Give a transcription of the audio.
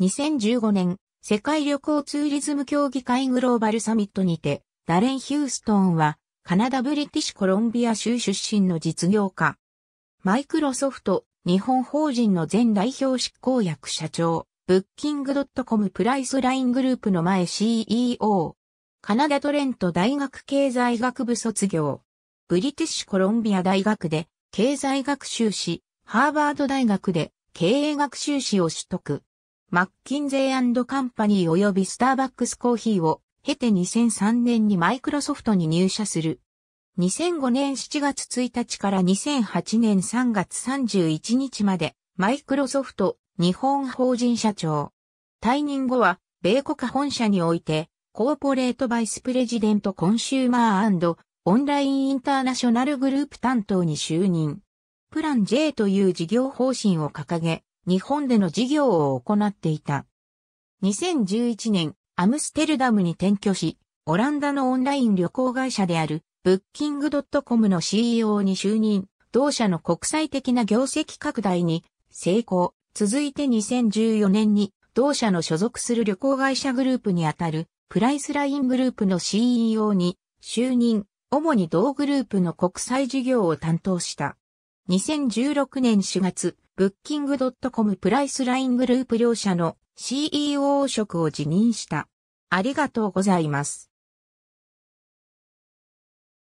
2015年、世界旅行ツーリズム協議会グローバルサミットにて、ダレン・ヒューストンは、カナダ・ブリティッシュ・コロンビア州出身の実業家。マイクロソフト、日本法人の前代表執行役社長、ブッキングドットコムプライスライングループの前 CEO。カナダ・トレント大学経済学部卒業。ブリティッシュ・コロンビア大学で経済学修士、ハーバード大学で経営学修士を取得。マッキンゼーカンパニー及びスターバックスコーヒーを経て2003年にマイクロソフトに入社する。2005年7月1日から2008年3月31日までマイクロソフト日本法人社長。退任後は米国本社においてコーポレートバイスプレジデントコンシューマーオンラインインターナショナルグループ担当に就任。プラン J という事業方針を掲げ、日本での事業を行っていた。2011年、アムステルダムに転居し、オランダのオンライン旅行会社である、ブッキングドットコムの CEO に就任、同社の国際的な業績拡大に成功。続いて2014年に、同社の所属する旅行会社グループにあたる、プライスライングループの CEO に就任、主に同グループの国際事業を担当した。2016年4月、ブッキングドットコムプライスライングループ両社の CEO 職を辞任した。ありがとうございます。